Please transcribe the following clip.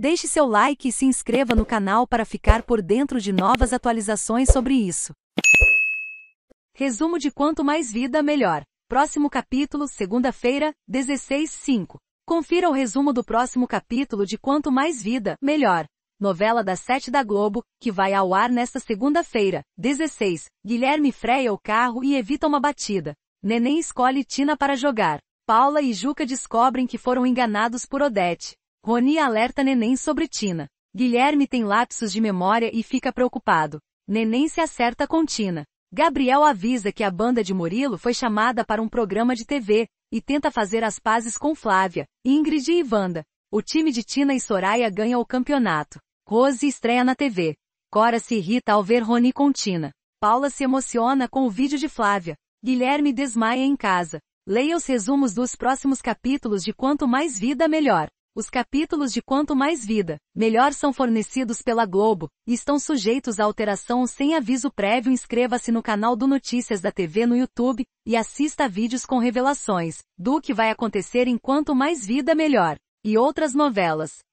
Deixe seu like e se inscreva no canal para ficar por dentro de novas atualizações sobre isso. Resumo de quanto mais vida, melhor. Próximo capítulo, segunda-feira, 16/5. Confira o resumo do próximo capítulo de Quanto Mais Vida, Melhor. Novela das sete da Globo, que vai ao ar nesta segunda-feira, 16. Guilherme freia o carro e evita uma batida. Neném escolhe Tina para jogar. Paula e Juca descobrem que foram enganados por Odete. Rony alerta neném sobre Tina. Guilherme tem lapsos de memória e fica preocupado. Neném se acerta com Tina. Gabriel avisa que a banda de Murilo foi chamada para um programa de TV e tenta fazer as pazes com Flávia, Ingrid e Ivanda. O time de Tina e Soraya ganha o campeonato. Rose estreia na TV. Cora se irrita ao ver Rony com Tina. Paula se emociona com o vídeo de Flávia. Guilherme desmaia em casa. Leia os resumos dos próximos capítulos de Quanto Mais Vida Melhor. Os capítulos de Quanto Mais Vida, Melhor são fornecidos pela Globo, e estão sujeitos a alteração sem aviso prévio. Inscreva-se no canal do Notícias da TV no YouTube, e assista a vídeos com revelações, do que vai acontecer em Quanto Mais Vida Melhor, e outras novelas.